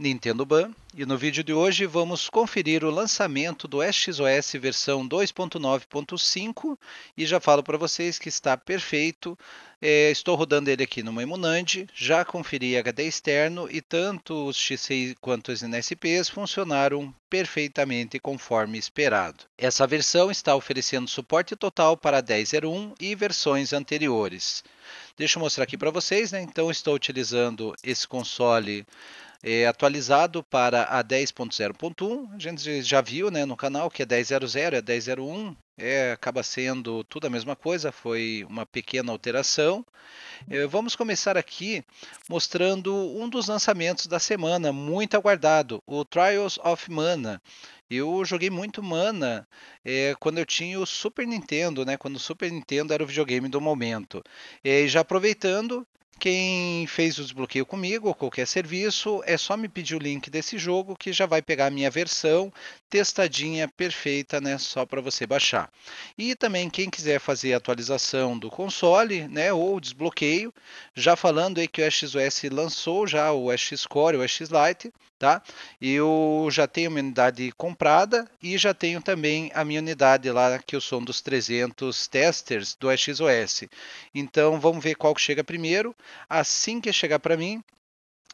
Nintendo Ban, e no vídeo de hoje vamos conferir o lançamento do XOS versão 2.9.5 e já falo para vocês que está perfeito, é, estou rodando ele aqui no Emunand, já conferi HD externo e tanto os X6 quanto os NSPs funcionaram perfeitamente conforme esperado. Essa versão está oferecendo suporte total para 10.01 e versões anteriores. Deixa eu mostrar aqui para vocês, né? então estou utilizando esse console é, atualizado para a 10.0.1, a gente já viu né, no canal que é 10.00, é 10.01, é, acaba sendo tudo a mesma coisa, foi uma pequena alteração. É, vamos começar aqui mostrando um dos lançamentos da semana, muito aguardado, o Trials of Mana. Eu joguei muito Mana é, quando eu tinha o Super Nintendo, né? Quando o Super Nintendo era o videogame do momento. É, e já aproveitando, quem fez o desbloqueio comigo ou qualquer serviço, é só me pedir o link desse jogo que já vai pegar a minha versão testadinha perfeita, né, só para você baixar. E também quem quiser fazer a atualização do console, né, ou desbloqueio, já falando aí que o XOS lançou já o X Core, o X Lite, tá? Eu já tenho minha unidade comprada e já tenho também a minha unidade lá que eu sou um dos 300 testers do XOS. Então vamos ver qual que chega primeiro. Assim que chegar para mim,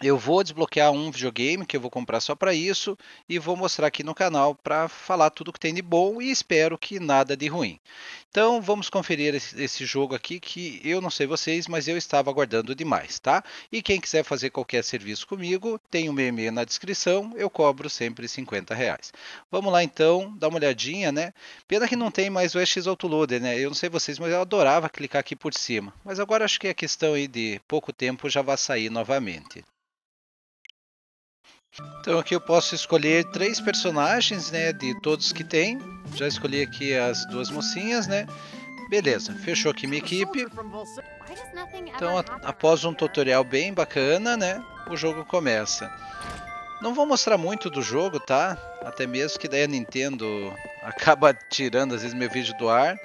eu vou desbloquear um videogame que eu vou comprar só para isso e vou mostrar aqui no canal para falar tudo que tem de bom e espero que nada de ruim. Então vamos conferir esse jogo aqui que eu não sei vocês, mas eu estava aguardando demais, tá? E quem quiser fazer qualquer serviço comigo, tem o meu e-mail na descrição, eu cobro sempre 50 reais. Vamos lá então, dar uma olhadinha, né? Pena que não tem mais o EX Autoloader, né? Eu não sei vocês, mas eu adorava clicar aqui por cima. Mas agora acho que a questão aí de pouco tempo já vai sair novamente. Então aqui eu posso escolher três personagens, né, de todos que tem. Já escolhi aqui as duas mocinhas, né? Beleza, fechou aqui minha equipe. Então, após um tutorial bem bacana, né, o jogo começa. Não vou mostrar muito do jogo, tá? Até mesmo que daí a Nintendo acaba tirando às vezes meu vídeo do ar,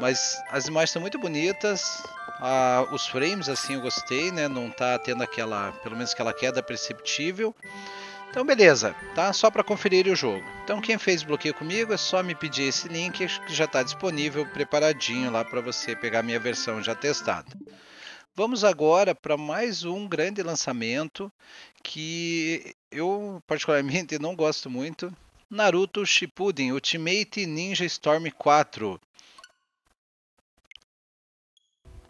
mas as imagens são muito bonitas. Ah, os frames assim eu gostei, né? Não tá tendo aquela, pelo menos aquela queda perceptível. Então beleza, tá? Só para conferir o jogo. Então quem fez bloqueio comigo é só me pedir esse link que já está disponível preparadinho lá para você pegar minha versão já testada. Vamos agora para mais um grande lançamento que eu particularmente não gosto muito. Naruto Shippuden Ultimate Ninja Storm 4.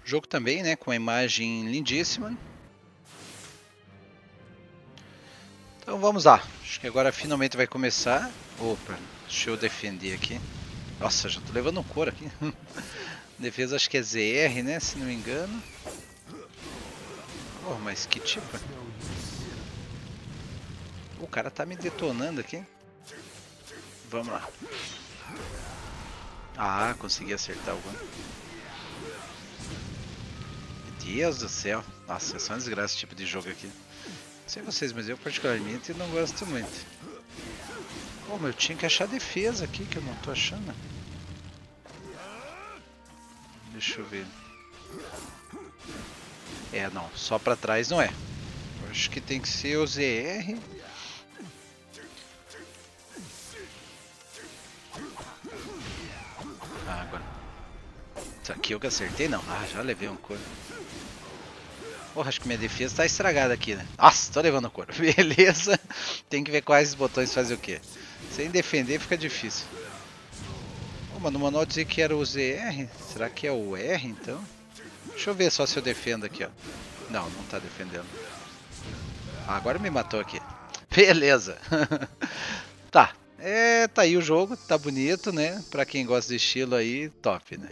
Jogo também, né, com a imagem lindíssima, Então vamos lá. Acho que agora finalmente vai começar. Opa, deixa eu defender aqui. Nossa, já tô levando um couro aqui. Defesa acho que é ZR, né? Se não me engano. Porra, mas que tipo? O cara tá me detonando aqui. Vamos lá. Ah, consegui acertar alguma. Deus do céu. Nossa, é só uma desgraça esse tipo de jogo aqui sei vocês, mas eu particularmente não gosto muito. Pô, mas eu tinha que achar defesa aqui, que eu não tô achando. Deixa eu ver. É, não. Só pra trás não é. Eu acho que tem que ser o ZR. Ah, agora. Isso aqui eu que acertei? Não. Ah, já levei um corno. Porra, acho que minha defesa tá estragada aqui, né? Nossa, tô levando o couro. Beleza. Tem que ver quais botões fazer o quê. Sem defender fica difícil. Oh, mano, o manual dizia que era o ZR. Será que é o R, então? Deixa eu ver só se eu defendo aqui, ó. Não, não tá defendendo. Ah, agora me matou aqui. Beleza. tá. É, tá aí o jogo, tá bonito, né? Pra quem gosta de estilo aí, top, né?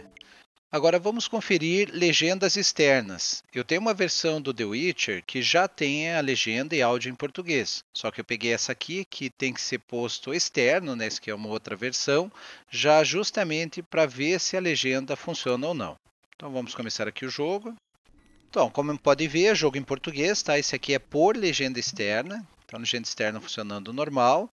Agora vamos conferir legendas externas. Eu tenho uma versão do The Witcher que já tem a legenda e áudio em português. Só que eu peguei essa aqui que tem que ser posto externo, né, que é uma outra versão, já justamente para ver se a legenda funciona ou não. Então vamos começar aqui o jogo. Então, como podem ver, jogo em português, tá? Esse aqui é por legenda externa para no gente externo funcionando normal.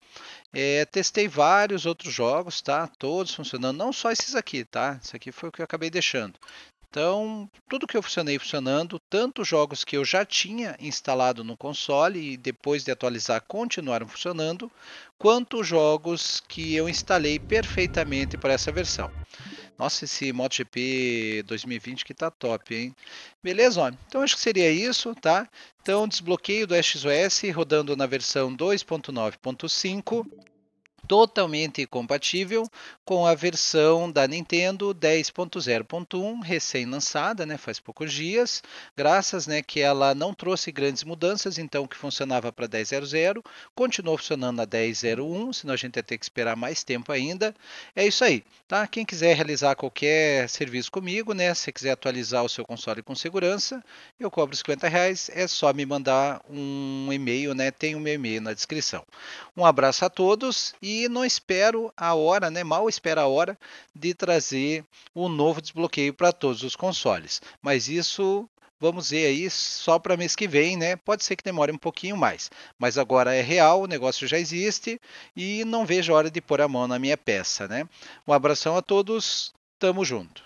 É, testei vários outros jogos, tá? Todos funcionando, não só esses aqui, tá? Isso aqui foi o que eu acabei deixando. Então, tudo que eu funcionei funcionando, tanto jogos que eu já tinha instalado no console e depois de atualizar continuaram funcionando, quanto jogos que eu instalei perfeitamente para essa versão. Nossa, esse MotoGP 2020 que tá top, hein? Beleza, Então acho que seria isso, tá? Então desbloqueio do XOS rodando na versão 2.9.5 totalmente compatível com a versão da Nintendo 10.0.1 recém-lançada, né, faz poucos dias, graças, né, que ela não trouxe grandes mudanças, então que funcionava para 10.0.0 continuou funcionando na 10.0.1, senão a gente ia ter que esperar mais tempo ainda. É isso aí, tá? Quem quiser realizar qualquer serviço comigo, né, se quiser atualizar o seu console com segurança, eu cobro 50 reais, é só me mandar um e-mail, né, tem o meu e-mail na descrição. Um abraço a todos e e não espero a hora, né? Mal espero a hora de trazer o um novo desbloqueio para todos os consoles. Mas isso vamos ver aí só para mês que vem, né? Pode ser que demore um pouquinho mais, mas agora é real, o negócio já existe e não vejo a hora de pôr a mão na minha peça, né? Um abração a todos, tamo junto.